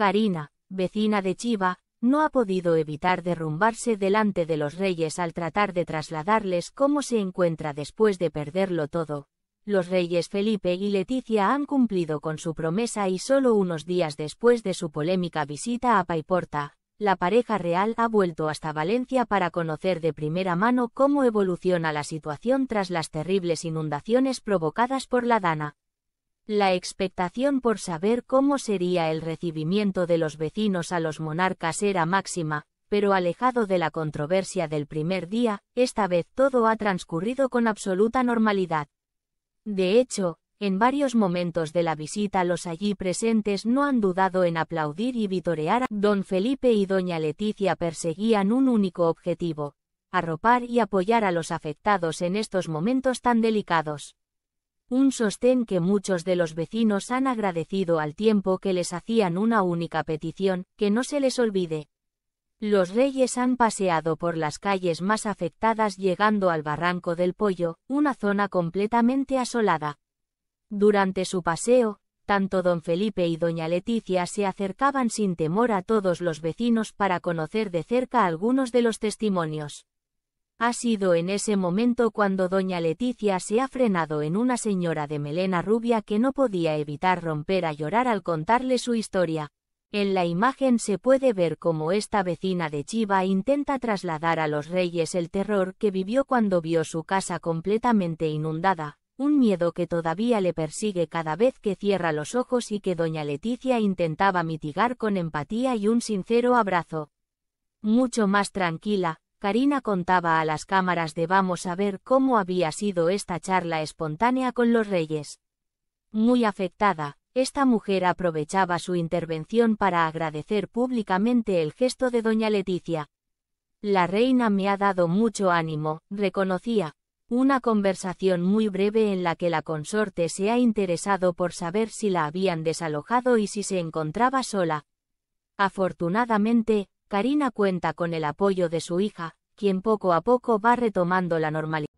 Karina, vecina de Chiva, no ha podido evitar derrumbarse delante de los reyes al tratar de trasladarles cómo se encuentra después de perderlo todo. Los reyes Felipe y Leticia han cumplido con su promesa y solo unos días después de su polémica visita a Paiporta, la pareja real ha vuelto hasta Valencia para conocer de primera mano cómo evoluciona la situación tras las terribles inundaciones provocadas por la Dana. La expectación por saber cómo sería el recibimiento de los vecinos a los monarcas era máxima, pero alejado de la controversia del primer día, esta vez todo ha transcurrido con absoluta normalidad. De hecho, en varios momentos de la visita los allí presentes no han dudado en aplaudir y vitorear. a Don Felipe y doña Leticia perseguían un único objetivo, arropar y apoyar a los afectados en estos momentos tan delicados un sostén que muchos de los vecinos han agradecido al tiempo que les hacían una única petición, que no se les olvide. Los reyes han paseado por las calles más afectadas llegando al Barranco del Pollo, una zona completamente asolada. Durante su paseo, tanto don Felipe y doña Leticia se acercaban sin temor a todos los vecinos para conocer de cerca algunos de los testimonios. Ha sido en ese momento cuando doña Leticia se ha frenado en una señora de melena rubia que no podía evitar romper a llorar al contarle su historia. En la imagen se puede ver cómo esta vecina de Chiva intenta trasladar a los reyes el terror que vivió cuando vio su casa completamente inundada, un miedo que todavía le persigue cada vez que cierra los ojos y que doña Leticia intentaba mitigar con empatía y un sincero abrazo. Mucho más tranquila, Karina contaba a las cámaras de Vamos a ver cómo había sido esta charla espontánea con los reyes. Muy afectada, esta mujer aprovechaba su intervención para agradecer públicamente el gesto de doña Leticia. La reina me ha dado mucho ánimo, reconocía, una conversación muy breve en la que la consorte se ha interesado por saber si la habían desalojado y si se encontraba sola. Afortunadamente, Karina cuenta con el apoyo de su hija, quien poco a poco va retomando la normalidad.